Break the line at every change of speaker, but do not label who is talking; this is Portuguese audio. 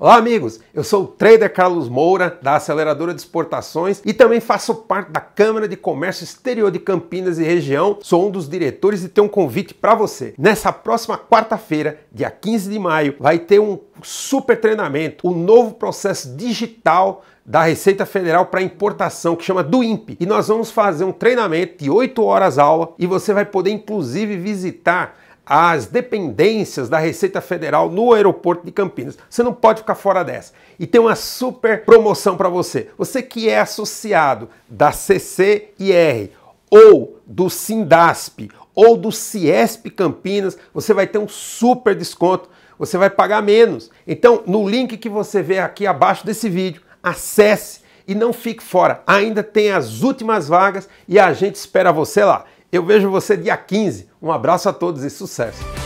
Olá, amigos! Eu sou o trader Carlos Moura, da Aceleradora de Exportações, e também faço parte da Câmara de Comércio Exterior de Campinas e Região. Sou um dos diretores e tenho um convite para você. Nessa próxima quarta-feira, dia 15 de maio, vai ter um super treinamento, o um novo processo digital da Receita Federal para importação, que chama do INPE. E nós vamos fazer um treinamento de 8 horas aula e você vai poder inclusive visitar as dependências da Receita Federal no aeroporto de Campinas. Você não pode ficar fora dessa. E tem uma super promoção para você. Você que é associado da CCIR ou do Sindasp ou do Ciesp Campinas, você vai ter um super desconto. Você vai pagar menos. Então, no link que você vê aqui abaixo desse vídeo, acesse e não fique fora. Ainda tem as últimas vagas e a gente espera você lá. Eu vejo você dia 15. Um abraço a todos e sucesso!